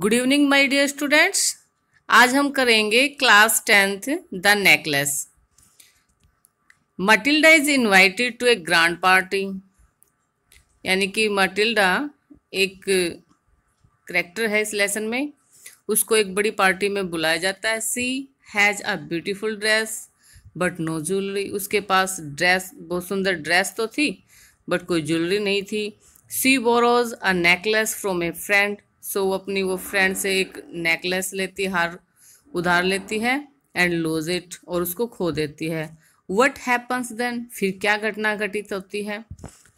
good evening my dear students आज हम करेंगे class tenth the necklace Matilda is invited to a grand party यानी कि Matilda एक करेक्टर है इस लेसन में उसको एक बड़ी पार्टी में बुलाया जाता है she has a beautiful dress but no jewellery उसके पास ड्रेस बहुत सुंदर ड्रेस तो थी बट कोई ज्वेलरी नहीं थी she borrows a necklace from a friend so so, वो अपनी वो फ्रेंड से एक नेकलेस लेती हार उधार लेती है एंड लूज इट और उसको खो देती है वट हैपन्स देन फिर क्या घटना घटित होती है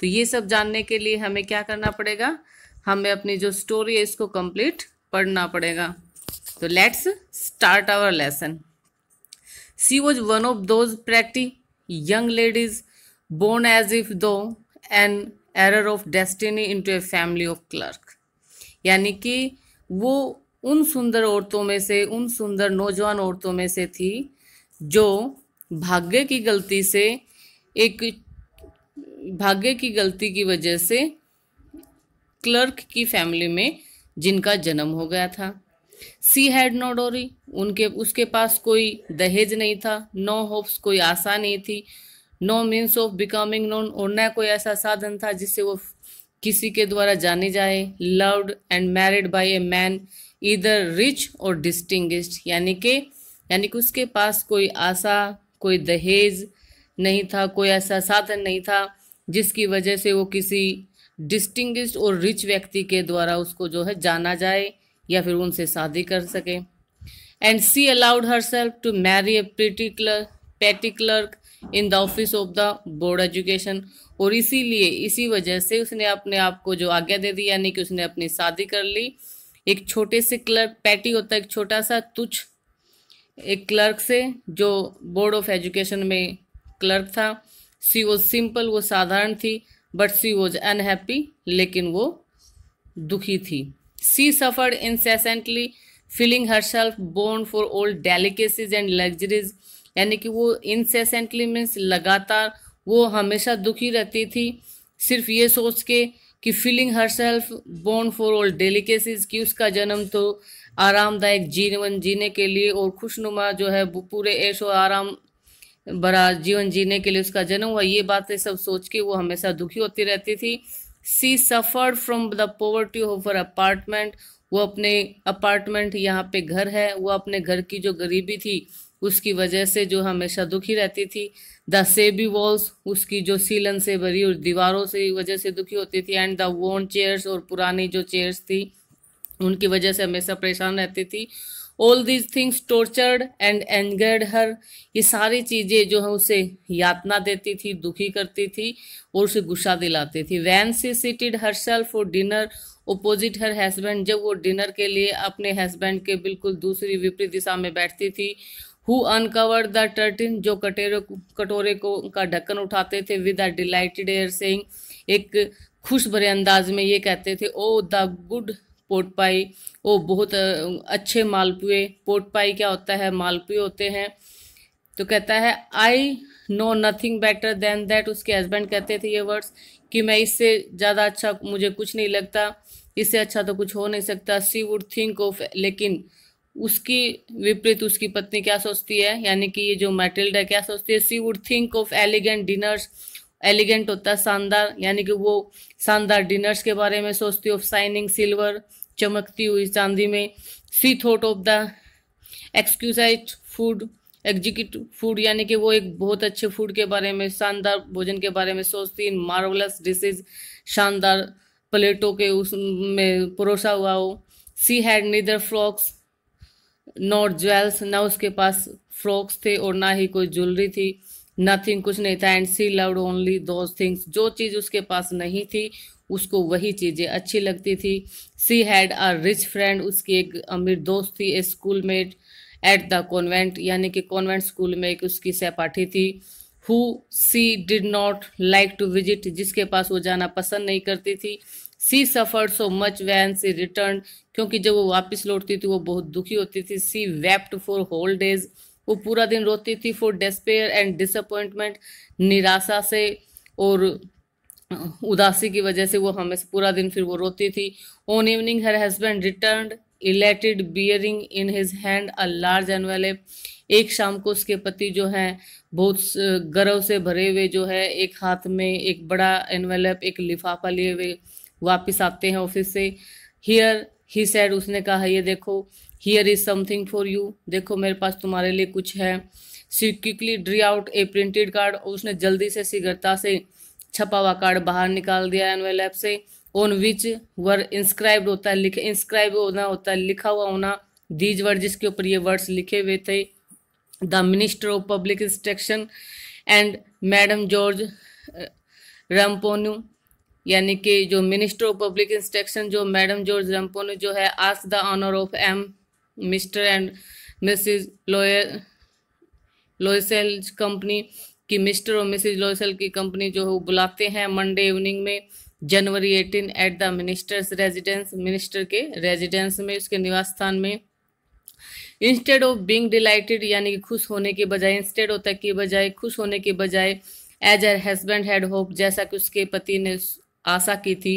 तो ये सब जानने के लिए हमें क्या करना पड़ेगा हमें अपनी जो स्टोरी है इसको कंप्लीट पढ़ना पड़ेगा तो let's start our lesson she was one of those pretty ladies born as if through an error of destiny into a family of clerk यानी कि वो उन सुंदर औरतों में से उन सुंदर नौजवान औरतों में से थी जो भाग्य की गलती से एक भाग्य की गलती की वजह से क्लर्क की फैमिली में जिनका जन्म हो गया था सी हैड नो डोरी उनके उसके पास कोई दहेज नहीं था नो होप्स कोई आशा नहीं थी no means of becoming known और न कोई ऐसा साधन था जिससे वो किसी के द्वारा जाने जाए loved and married by a man either rich or distinguished यानी कि यानी कि उसके पास कोई आशा कोई दहेज नहीं था कोई ऐसा साधन नहीं था जिसकी वजह से वो किसी डिस्टिंग्विश्ड और रिच व्यक्ति के द्वारा उसको जो है जाना जाए या फिर उनसे शादी कर सके and she allowed herself to marry a particular petty clerk in the office of the board education और इसीलिए इसी वजह से उसने अपने आप को जो आज्ञा दे दी यानी कि उसने अपनी शादी कर ली एक छोटे से क्लर्क पैटी होता है एक छोटा सा तुच्छ एक क्लर्क से जो बोर्ड ऑफ एजुकेशन में क्लर्क था सी वो सिंपल वो साधारण थी बट सी वॉज अनहैप्पी लेकिन वो दुखी थी she suffered incessantly feeling herself born for old delicacies and luxuries यानी कि वो इनसेसेंटली मीन्स लगातार वो हमेशा दुखी रहती थी सिर्फ ये सोच के कि feeling herself born for all delicacies कि उसका जन्म तो आरामदायक जीवन जीने के लिए और खुशनुमा जो है वो पूरे ऐशो आराम भरा जीवन जीने के लिए उसका जन्म हुआ ये बातें सब सोच के वो हमेशा दुखी होती रहती थी she suffered from the poverty of her apartment वो अपने अपार्टमेंट यहाँ पे घर है वो अपने घर की जो गरीबी थी उसकी वजह से जो हमेशा दुखी रहती थी द सेबी वॉल्स उसकी जो सीलन से भरी और दीवारों से वजह से दुखी होती थी एंड द वोन चेयर्स और पुरानी जो चेयर्स थी उनकी वजह से हमेशा परेशान रहती थी all these things tortured and angered her ये सारी चीज़ें जो है उसे यातना देती थी दुखी करती थी और उसे गुस्सा दिलाती थी when she seated herself for dinner opposite her husband जब वो डिनर के लिए अपने हस्बैंड के बिल्कुल दूसरी विपरीत दिशा में बैठती थी हु अनकवर्ड द टर्टिन जो कटेरे कटोरे को का ढक्कन उठाते थे with a delighted air saying एक खुश भरे अंदाज में ये कहते थे oh the good pot pie oh बहुत अच्छे मालपुए पोट पाई क्या होता है मालपुए होते हैं तो कहता है I know nothing better than that उसके हस्बैंड कहते थे ये वर्ड्स कि मैं इससे ज़्यादा अच्छा मुझे कुछ नहीं लगता इससे अच्छा तो कुछ हो नहीं सकता सी वुड थिंक ऑफ लेकिन उसकी विपरीत उसकी पत्नी क्या सोचती है यानी कि ये जो मैटिल्ड है क्या सोचती है she would think of elegant dinners elegant होता है शानदार यानी कि वो शानदार डिनर्स के बारे में सोचती ऑफ साइनिंग सिल्वर चमकती हुई चांदी में she thought of the exquisite food executive food यानी कि वो एक बहुत अच्छे फूड के बारे में शानदार भोजन के बारे में सोचती इन मार्वलस डिशेज शानदार प्लेटों के उसमें परोसा हुआ हो she had neither frocks not jewels ना उसके पास फ्रॉक्स थे और ना ही कोई ज्वेलरी थी नथिंग कुछ नहीं था and she love only those things जो चीज़ उसके पास नहीं थी उसको वही चीज़ें अच्छी लगती थी she had a rich friend उसकी एक अमीर दोस्त थी a school mate at the convent यानी कि कॉन्वेंट स्कूल में एक उसकी सहपाठी थी who she did not like to visit जिसके पास वो जाना पसंद नहीं करती थी she suffer so much when she return क्योंकि जब वो वापस लौटती थी वो बहुत दुखी होती थी she wept for whole days वो पूरा दिन रोती थी फॉर डेस्पेयर एंड डिसअपॉइंटमेंट निराशा से और उदासी की वजह से वो हमेशा पूरा दिन फिर वो रोती थी on evening her husband return elated bearing in his hand a large envelope एक शाम को उसके पति जो हैं बहुत गर्व से भरे हुए जो है एक हाथ में एक बड़ा एनवेलप एक लिफाफा लिए हुए वापस आते हैं ऑफिस से हियर ही सैड उसने कहा ये देखो here is something for you देखो मेरे पास तुम्हारे लिए कुछ है she quickly drew out a printed card उसने जल्दी से शीघ्रता से छपा हुआ कार्ड बाहर निकाल दिया एनवेलैप से ऑन विच वर इंस्क्राइब होता है लिखे इंस्क्राइब होना होता है लिखा हुआ होना दीज वर्ड जिसके ऊपर ये वर्ड्स लिखे हुए थे the minister of public instruction and madam George Ramponneau यानी कि जो मिनिस्टर ऑफ पब्लिक इंस्ट्रक्शन जो मैडम जॉर्ज रंपो ने जो है ask the honour of M Mr and Mrs Loy Loisel company की मिस्टर और मिसिज लोयसेल की कंपनी जो है बुलाते हैं मंडे इवनिंग में January eighteen at the minister's residence minister के रेजिडेंस में उसके निवास स्थान में इंस्टेड ऑफ बींग डिलइटेड यानी कि खुश होने के बजाय इंस्टेड होता के बजाय खुश होने के बजाय एज एर हस्बैंड हैड होप जैसा कि उसके पति ने आशा की थी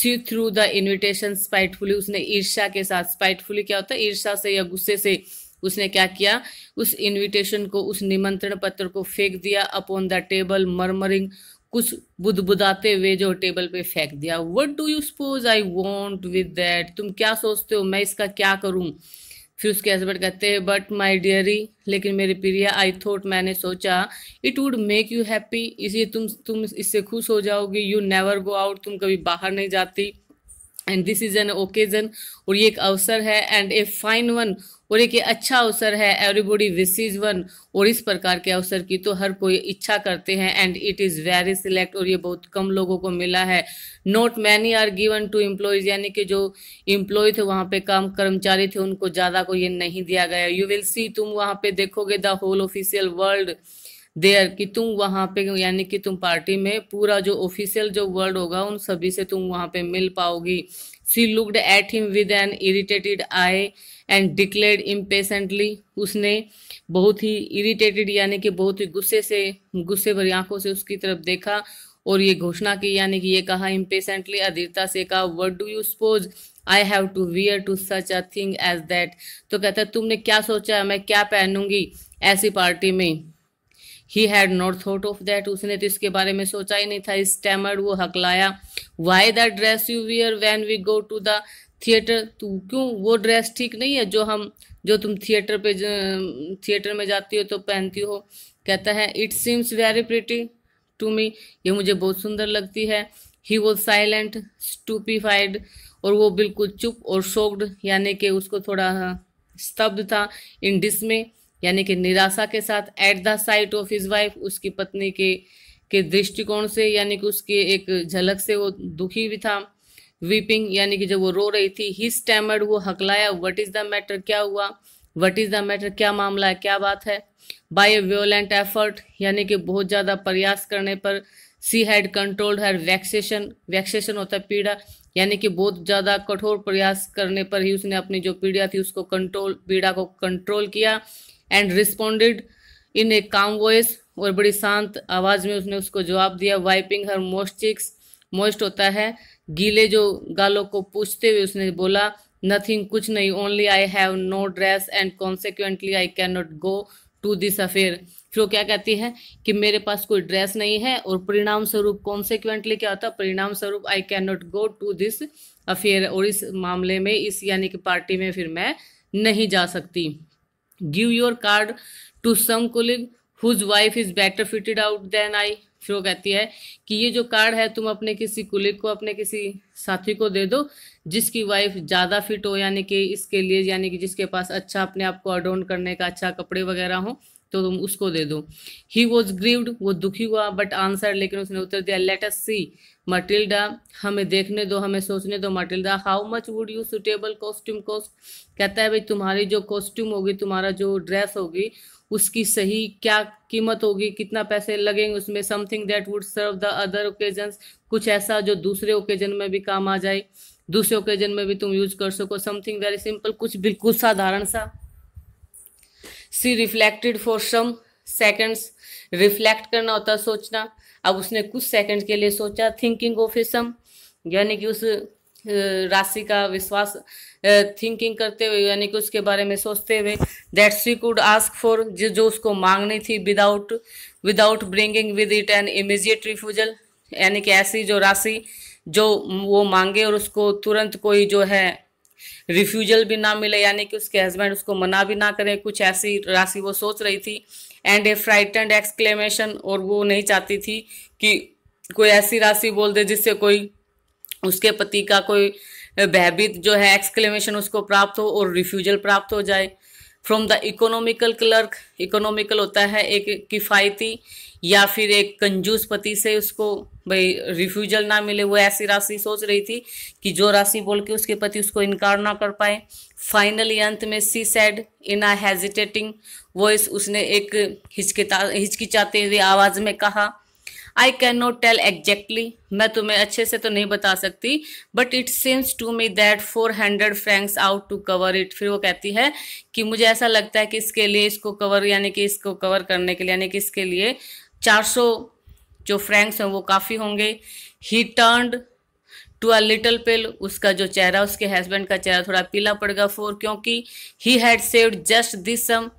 she threw the invitation spitefully उसने ईर्षा के साथ स्पाइटफुली क्या होता है ईर्षा से या गुस्से से उसने क्या किया उस इन्विटेशन को उस निमंत्रण पत्र को फेंक दिया अपॉन द टेबल मरमरिंग कुछ बुदबुदाते हुए जो टेबल पे फेंक दिया what do you suppose I want with that तुम क्या सोचते हो मैं इसका क्या करूं फिर उसके हस्बैंड कहते हैं बट माई डियरी लेकिन मेरी प्रिया आई थॉट मैंने सोचा it would make you happy इसलिए तुम तुम इससे खुश हो जाओगी यू नेवर गो आउट तुम कभी बाहर नहीं जाती and this is an occasion और ये एक अवसर है एंड ए फाइन वन और एक अच्छा अवसर है एवरीबॉडी विसीज वन और इस प्रकार के अवसर की तो हर कोई इच्छा करते हैं and it is very select और ये बहुत कम लोगों को मिला है not many are given to employees यानी कि जो इम्प्लॉय थे वहाँ पे काम कर्मचारी थे उनको ज़्यादा को ये नहीं दिया गया यू विल सी तुम वहाँ पे देखोगे the whole official world there कि तुम वहाँ पे यानी कि तुम पार्टी में पूरा जो ऑफिशियल जो वर्ड होगा उन सभी से तुम वहाँ पे मिल पाओगी she looked at him with an irritated eye and declared impatiently उसने बहुत ही इरिटेटेड यानी कि बहुत ही गुस्से से गुस्से भरी आंखों से उसकी तरफ देखा और ये घोषणा की यानी कि ये कहा इम्पेशेंटली अधीरता से कहा what do you suppose I have to wear to such a thing as that तो कहता है तुमने क्या सोचा है मैं क्या पहनूंगी ऐसी पार्टी में he had not thought of that उसने तो इसके बारे में सोचा ही नहीं था स्टैमर्ड वो हकलाया why the dress you wear when we go to the theatre तू क्यों वो ड्रेस ठीक नहीं है जो हम जो तुम थिएटर पे थिएटर में जाती हो तो पहनती हो कहता है it seems very pretty to me ये मुझे बहुत सुंदर लगती है ही वो साइलेंट स्टूपीफाइड और वो बिल्कुल चुप और शोक्ड यानी कि उसको थोड़ा हाँ, स्तब्ध था इन डिस में यानी कि निराशा के साथ at the sight of his wife उसकी पत्नी के के दृष्टिकोण से यानी कि उसके एक झलक से वो दुखी भी था वीपिंग यानी कि जब वो रो रही थी ही स्टैमर्ड वो हकलाया व्हाट इज़ द मैटर क्या हुआ व्हाट इज़ द मैटर क्या मामला है क्या बात है बाय ए व्योलेंट एफर्ट यानी कि बहुत ज़्यादा प्रयास करने पर she had controlled her vexation vexation होता है पीड़ा यानी कि बहुत ज़्यादा कठोर प्रयास करने पर ही उसने अपनी जो पीड़ा थी उसको कंट्रोल पीड़ा को कंट्रोल किया एंड रिस्पॉन्डेड इन ए काम वॉइस और बड़ी शांत आवाज़ में उसने उसको जवाब दिया wiping her moist cheeks moist होता है गीले जो गालों को पूछते हुए उसने बोला नथिंग कुछ नहीं only I have no dress and consequently I can cannot go to this affair फिर वो क्या कहती है कि मेरे पास कोई ड्रेस नहीं है और परिणाम स्वरूप कॉन्सिक्वेंटली क्या होता है परिणाम स्वरूप I can cannot go to this affair और इस मामले में इस यानी कि पार्टी में फिर मैं नहीं जा सकती give your card to some colleague whose wife is better fitted out than I फिर वो कहती है कि ये जो कार्ड है तुम अपने किसी कुलिग को अपने किसी साथी को दे दो जिसकी वाइफ ज़्यादा फिट हो यानी कि इसके लिए यानी कि जिसके पास अच्छा अपने आप को अडोन करने का अच्छा कपड़े वगैरह हों तो तुम उसको दे दो ही वॉज ग्रीव्ड वो दुखी हुआ बट आंसर लेकिन उसने उत्तर दिया लेट अस सी मटिल्डा हमें देखने दो हमें सोचने दो Matilda how much would you suitable costume cost कहता है भाई तुम्हारी जो कॉस्ट्यूम होगी तुम्हारा जो ड्रेस होगी उसकी सही क्या कीमत होगी कितना पैसे लगेंगे उसमें something that would serve the other occasion कुछ ऐसा जो दूसरे ओकेजन में भी काम आ जाए दूसरे ओकेजन में भी तुम यूज कर सको समथिंग वेरी सिंपल कुछ बिल्कुल साधारण सा she reflected for some seconds reflect करना होता सोचना अब उसने कुछ सेकंड के लिए सोचा थिंकिंग ऑफ ए सम यानी कि उस राशि का विश्वास थिंकिंग करते हुए यानी कि उसके बारे में सोचते हुए that she could ask for जो जो उसको मांगनी थी without without bringing with it an immediate refusal यानी कि ऐसी जो राशि जो वो मांगे और उसको तुरंत कोई जो है रिफ्यूजल भी ना मिले यानी कि उसके हस्बैंड उसको मना भी ना करें कुछ ऐसी राशि वो सोच रही थी एंड ए फ्राइटेंड एक्सक्लेमेशन और वो नहीं चाहती थी कि कोई ऐसी राशि बोल दे जिससे कोई उसके पति का कोई भयभीत जो है एक्सक्लेमेशन उसको प्राप्त हो और रिफ्यूजल प्राप्त हो जाए from the economical clerk economical होता है एक किफ़ायती या फिर एक कंजूस पति से उसको भाई रिफ्यूजल ना मिले वो ऐसी राशि सोच रही थी कि जो राशि बोल के उसके पति उसको इनकार ना कर पाए फाइनल अंत में she said in a hesitating voice उसने एक हिचकिता हिचकिचाते हुए आवाज़ में कहा I can not tell exactly मैं तुम्हें अच्छे से तो नहीं बता सकती but it seems to me that four hundred francs ought to cover it फिर वो कहती है कि मुझे ऐसा लगता है कि इसके लिए इसको कवर यानी कि इसको कवर करने के लिए यानी कि इसके लिए चार सौ जो फ्रैंक्स हैं वो काफ़ी होंगे he turned to a little pale उसका जो चेहरा उसके हस्बैंड का चेहरा थोड़ा पीला पड़ गया फोर क्योंकि he had saved just this sum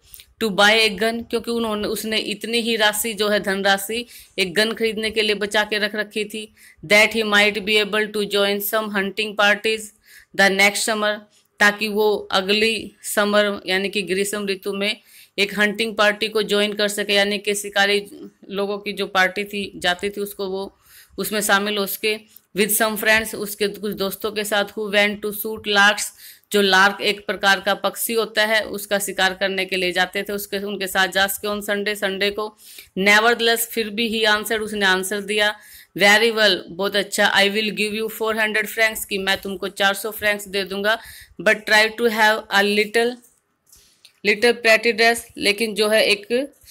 to buy a gun क्योंकि उन्होंने उसने इतनी ही राशि जो है धनराशि एक गन खरीदने के लिए बचा के रख रखी थी that he might be able to join some hunting parties the next summer ताकि वो अगली समर यानी कि ग्रीष्म ऋतु में एक हंटिंग पार्टी को ज्वाइन कर सके यानी कि शिकारी लोगों की जो पार्टी थी जाती थी उसको वो उसमें शामिल हो सके विद सम फ्रेंड्स उसके कुछ दोस्तों के साथ who went to shoot larks जो लार्क एक प्रकार का पक्षी होता है उसका शिकार करने के लिए जाते थे उसके उनके साथ जास ऑन संडे संडे को नेवर फिर भी ही आंसर उसने आंसर दिया वेरी वेल बहुत अच्छा I will give you four hundred francs की मैं तुमको चार सौ फ्रेंक्स दे दूंगा but try to have a little little pretty dress लेकिन जो है एक